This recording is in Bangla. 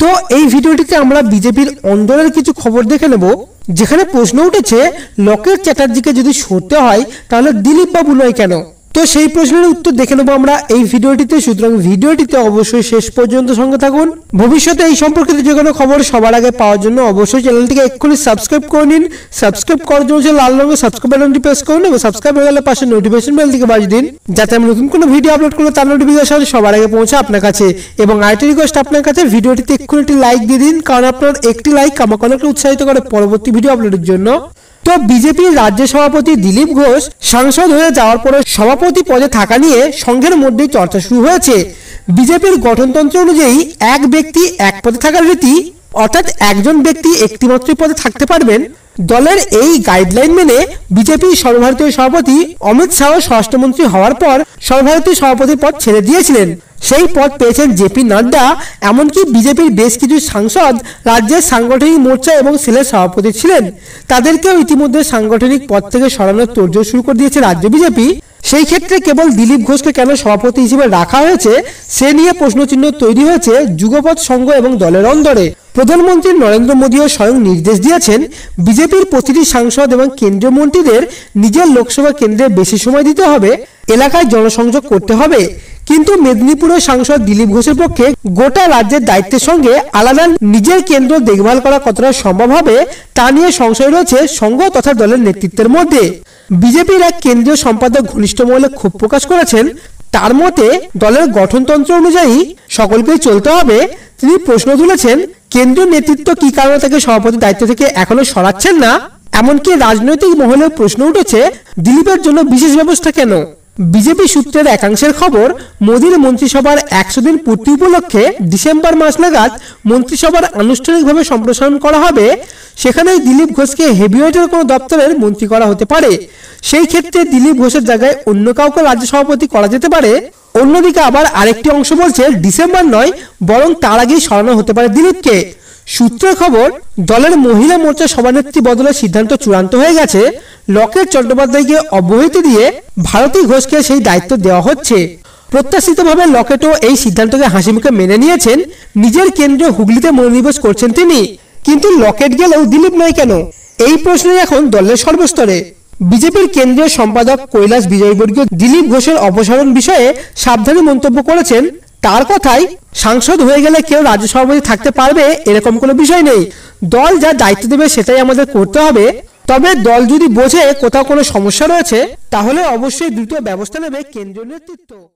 তো এই ভিডিওটিতে আমরা বিজেপির অন্দরের কিছু খবর দেখে নেব যেখানে প্রশ্ন উঠেছে লকেট চ্যাটার্জিকে যদি সরতে হয় তাহলে দিলীপবাবু নয় কেন তো সেই প্রশ্নের উত্তর দেখে নেবো আমরা এই ভিডিওটিতে সুতরাং ভিডিওটিতে অবশ্যই শেষ পর্যন্ত সঙ্গে থাকুন ভবিষ্যতে এই সম্পর্কিত যে কোনো খবর সবার আগে পাওয়ার জন্য অবশ্যই চ্যানেলটিকে এক্ষুনি সাবস্ক্রাইব করে নিন সাবস্ক্রাইব করার জন্য লাল রঙের সাবস্ক্রাইব বাটনটি প্রেস করুন এবং সাবস্ক্রাইব হয়ে গেলে পাশে নোটিফিকেশন বেল থেকে বাজিয়ে দিন যাতে আমি নতুন কোনো ভিডিও আপলোড করলে তার নোটিফিকেশন সবার আগে পৌঁছে আপনার কাছে এবং আরেকটি রিকোয়েস্ট আপনার কাছে ভিডিওটিতে এক্ষুনি একটি লাইক দিয়ে দিন কারণ আপনার একটি লাইক আমাকে অনেকটা উৎসাহিত করে পরবর্তী ভিডিও আপলোডের জন্য তো বিজেপির রাজ্য সভাপতি দিলীপ ঘোষ সাংসদ হয়ে যাওয়ার পরে সভাপতি পদে থাকা নিয়ে সংঘের মধ্যে চর্চা শুরু হয়েছে বিজেপির গঠনতন্ত্র অনুযায়ী এক ব্যক্তি এক পদে থাকার রীতি অর্থাৎ একজন ব্যক্তি একটিমাত্র পদে থাকতে পারবেন দলের এই গাইডলাইন মেনে বিজেপি সর্বভারতীয় সভাপতি অমিত শাহ স্বরাষ্ট্রমন্ত্রী হওয়ার পর সর্বভারতীয় সভাপতির পদ ছেড়ে দিয়েছিলেন সেই পদ পেয়েছেন জেপি নাড্ডা এমনকি বিজেপির বেশ কিছু সাংসদ রাজ্যের সাংগঠনিক মোর্চা এবং সেলের সভাপতি ছিলেন তাদেরকেও ইতিমধ্যে সাংগঠনিক পদ থেকে সরানোর তোরজোর শুরু করে দিয়েছে রাজ্য বিজেপি সেই ক্ষেত্রে কেবল দিলীপ ঘোষকে কেন সভাপতি হিসেবে রাখা হয়েছে সে নিয়ে প্রশ্নচিহ্ন তৈরি হয়েছে যুগপথ সংঘ এবং দলের অন্দরে প্রধানমন্ত্রী নরেন্দ্র মোদীও স্বয়ং নির্দেশ দিয়েছেন বিজেপির প্রতিটি সাংসদ এবং কেন্দ্রীয় মন্ত্রীদের নিজের লোকসভা কেন্দ্রে বেশি সময় দিতে হবে এলাকায় জনসংযোগ করতে হবে কিন্তু মেদিনীপুরের সাংসদ দিলীপ ঘোষের পক্ষে গোটা রাজ্যের দায়িত্বের সঙ্গে আলাদা নিজের কেন্দ্র দেখভাল করা কতটা সম্ভব হবে তা নিয়ে সংশয় রয়েছে সংঘ তথা দলের নেতৃত্বের মধ্যে বিজেপির এক কেন্দ্রীয় সম্পাদক ঘনিষ্ঠ মহলে ক্ষোভ প্রকাশ করেছেন তার মতে দলের গঠনতন্ত্র অনুযায়ী সকলকেই চলতে হবে তিনি প্রশ্ন তুলেছেন কেন্দ্রীয় নেতৃত্ব কি কারণে তাকে সভাপতির দায়িত্ব থেকে এখনো সরাচ্ছেন না এমনকি রাজনৈতিক মহলে প্রশ্ন উঠেছে দিলীপের জন্য বিশেষ ব্যবস্থা কেন বিজেপি সূত্রের একাংশের খবর মোদীর মন্ত্রিসভার একশো দিন পূর্তি উপলক্ষে ডিসেম্বর মাস নাগাদ মন্ত্রিসভার আনুষ্ঠানিকভাবে সম্প্রসারণ করা হবে সেখানে দিলীপ ঘোষকে হেভিওয়েটের কোনো দপ্তরের মন্ত্রী করা হতে পারে সেই ক্ষেত্রে দিলীপ ঘোষের জায়গায় অন্য কাউকে রাজ্য সভাপতি করা যেতে পারে অন্যদিকে আবার আরেকটি অংশ বলছে ডিসেম্বর নয় বরং তার আগেই সরানো হতে পারে দিলীপকে সূত্রের খবর দলের মহিলা মোর্চা সভানেত্রী বদলের সিদ্ধান্ত চূড়ান্ত হয়ে গেছে লকেট চট্টোপাধ্যায়কে অব্যাহতি দিয়ে ভারতী ঘোষকে সেই দায়িত্ব দেওয়া হচ্ছে প্রত্যাশিতভাবে লকেটও এই সিদ্ধান্তকে হাসিমুখে মেনে নিয়েছেন নিজের কেন্দ্রে হুগলিতে মনোনিবেশ করছেন তিনি কিন্তু লকেট গেলেও দিলীপ নয় কেন এই প্রশ্নে এখন দলের সর্বস্তরে বিজেপির কেন্দ্রীয় সম্পাদক কৈলাস বিজয়বর্গীয় দিলীপ ঘোষের অপসারণ বিষয়ে সাবধানে মন্তব্য করেছেন তার কথাই সাংসদ হয়ে গেলে কেউ রাজ্য সভাপতি থাকতে পারবে এরকম কোনো বিষয় নেই দল যা দায়িত্ব দেবে সেটাই আমাদের করতে হবে তবে দল যদি বোঝে কোথাও কোনো সমস্যা রয়েছে তাহলে অবশ্যই দ্রুত ব্যবস্থা নেবে কেন্দ্রীয় নেতৃত্ব